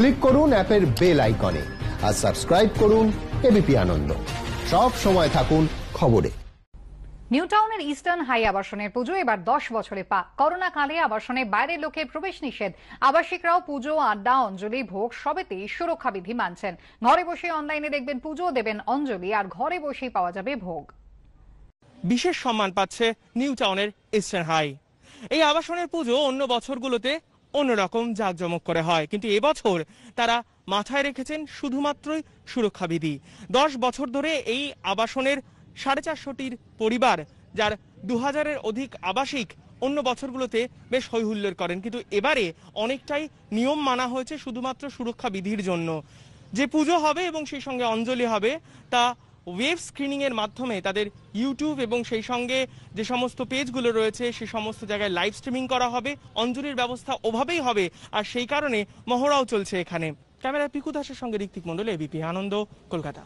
click করুন অ্যাপের bell আইকনে আর সাবস্ক্রাইব করুন এবিপি আনন্দ সব সময় থাকুন খবরে নিউ টাউনের ইস্টার্ন হাই আবাসনের পুজো এবার দশ বছরে পা করোনা কালে আবাসনে বাইরের লোকের প্রবেশ নিষেধ আবাসিকরাও পুজো আড্ডা অঞ্জলি ভোগ সবেতেই সুরক্ষা বিধি মানছেন ঘরে বসে অনলাইনে দেখবেন পুজো দেবেন অঞ্জলি আর ঘরে বসেই পাওয়া যাবে ভোগ বিশেষ সম্মান পাচ্ছে নিউ টাউনের ইস্টার্ন হাই এই আবাসনের পুজো অন্য বছরগুলোতে অন্যরকম জাঁকজমক করে হয় কিন্তু এবছর তারা মাথায় রেখেছেন শুধুমাত্রই সুরক্ষাবিধি দশ বছর ধরে এই আবাসনের সাড়ে চারশোটির পরিবার যার দু হাজারের অধিক আবাসিক অন্য বছরগুলোতে বেশ হৈহুল্লোর করেন কিন্তু এবারে অনেকটাই নিয়ম মানা হয়েছে শুধুমাত্র সুরক্ষা বিধির জন্য যে পুজো হবে এবং সেই সঙ্গে অঞ্জলি হবে তা ওয়েব স্ক্রিনিংয়ের মাধ্যমে তাদের ইউটিউব এবং সেই সঙ্গে যে সমস্ত পেজগুলো রয়েছে সে সমস্ত জায়গায় লাইভ স্ট্রিমিং করা হবে অঞ্জলির ব্যবস্থা ওভাবেই হবে আর সেই কারণে মহড়াও চলছে এখানে ক্যামেরা পিকু দাসের সঙ্গে ঋত্বিক মণ্ডল এবিপি আনন্দ কলকাতা